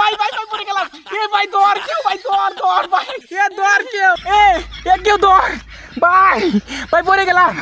ভাই ভাই ভাই পড়ে গেলাম এ ভাই দৌড় কেউ ভাই দৌড় দৌড় ভাই এ দৌড় কেউ এ কেউ দৌড় ভাই ভাই পড়ে গেলাম